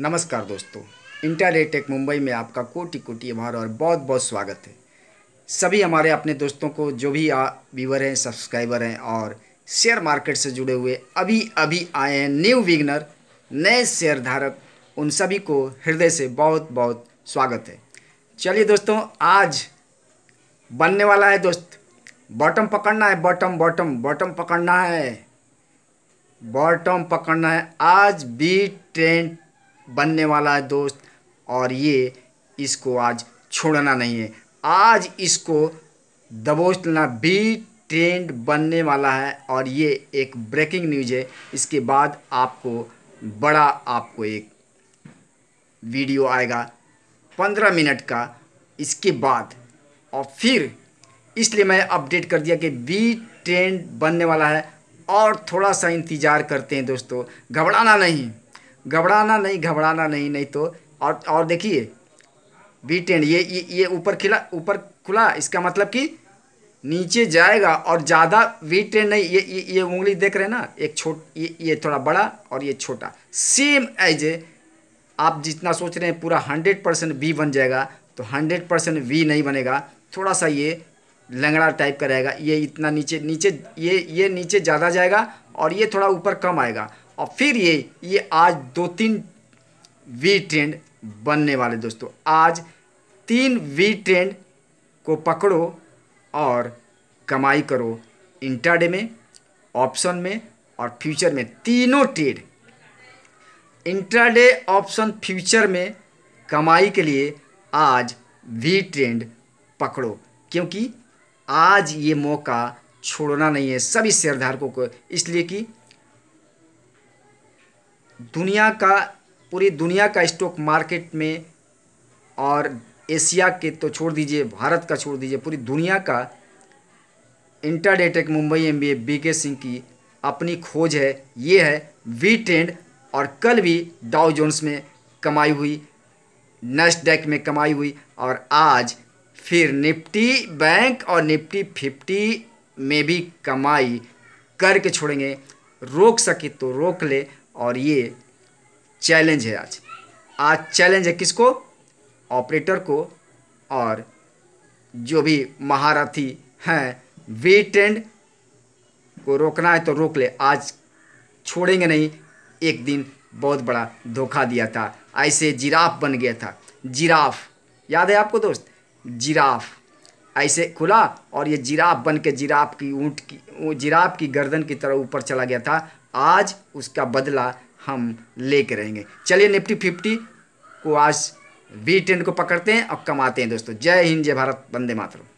नमस्कार दोस्तों intraday take Mumbai में आपका कोटि कोटि आभार और बहुत बहुत स्वागत है सभी हमारे अपने दोस्तों को जो भी व्यूवर हैं सब्सक्राइबर हैं और शेयर मार्केट से जुड़े हुए अभी अभी आए हैं न्यू विगनर नए शेयर धारक उन सभी को हृदय से बहुत बहुत स्वागत है चलिए दोस्तों आज बनने वाला है दोस्त बॉटम पकड़ना है बॉटम बॉटम बॉटम पकड़ना है बॉटम पकड़ना है आज बी ट्रेंड बनने वाला है दोस्त और ये इसको आज छोड़ना नहीं है आज इसको दबोच लेना भी ट्रेंड बनने वाला है और ये एक ब्रेकिंग न्यूज है इसके बाद आपको बड़ा आपको एक वीडियो आएगा पंद्रह मिनट का इसके बाद और फिर इसलिए मैं अपडेट कर दिया कि बी ट्रेंड बनने वाला है और थोड़ा सा इंतज़ार करते हैं दोस्तों घबराना नहीं घबराना नहीं घबराना नहीं नहीं तो और और देखिए बी टेन ये ये ऊपर खिला ऊपर खुला इसका मतलब कि नीचे जाएगा और ज़्यादा वी टेन नहीं ये ये, ये उंगली देख रहे हैं ना एक छोट ये ये थोड़ा बड़ा और ये छोटा सेम एज आप जितना सोच रहे हैं पूरा हंड्रेड परसेंट वी बन जाएगा तो हंड्रेड परसेंट वी नहीं बनेगा थोड़ा सा ये लंगड़ा टाइप का रहेगा ये इतना नीचे नीचे ये ये नीचे ज़्यादा जाएगा और ये थोड़ा ऊपर कम आएगा और फिर ये ये आज दो तीन वी ट्रेंड बनने वाले दोस्तों आज तीन वी ट्रेंड को पकड़ो और कमाई करो इंटरडे में ऑप्शन में और फ्यूचर में तीनों ट्रेड इंटरडे ऑप्शन फ्यूचर में कमाई के लिए आज वी ट्रेंड पकड़ो क्योंकि आज ये मौका छोड़ना नहीं है सभी शेयरधारकों को इसलिए कि दुनिया का पूरी दुनिया का स्टॉक मार्केट में और एशिया के तो छोड़ दीजिए भारत का छोड़ दीजिए पूरी दुनिया का इंटरडेटेक मुंबई एम बी के सिंह की अपनी खोज है ये है वी ट्रेंड और कल भी डाउ जोन्स में कमाई हुई नस्डैक में कमाई हुई और आज फिर निफ्टी बैंक और निफ्टी फिफ्टी में भी कमाई करके छोड़ेंगे रोक सके तो रोक ले और ये चैलेंज है आज आज चैलेंज है किसको ऑपरेटर को और जो भी महारथी हैं वे ट्रेंड को रोकना है तो रोक ले आज छोड़ेंगे नहीं एक दिन बहुत बड़ा धोखा दिया था ऐसे जिराफ बन गया था जिराफ याद है आपको दोस्त जिराफ ऐसे खुला और ये जिराफ बन के जिराफ की ऊँट की जिराफ की गर्दन की तरह ऊपर चला गया था आज उसका बदला हम ले कर रहेंगे चलिए निफ्टी फिफ्टी को आज बी ट्रेंड को पकड़ते हैं और कमाते हैं दोस्तों जय हिंद जय भारत वंदे मातरम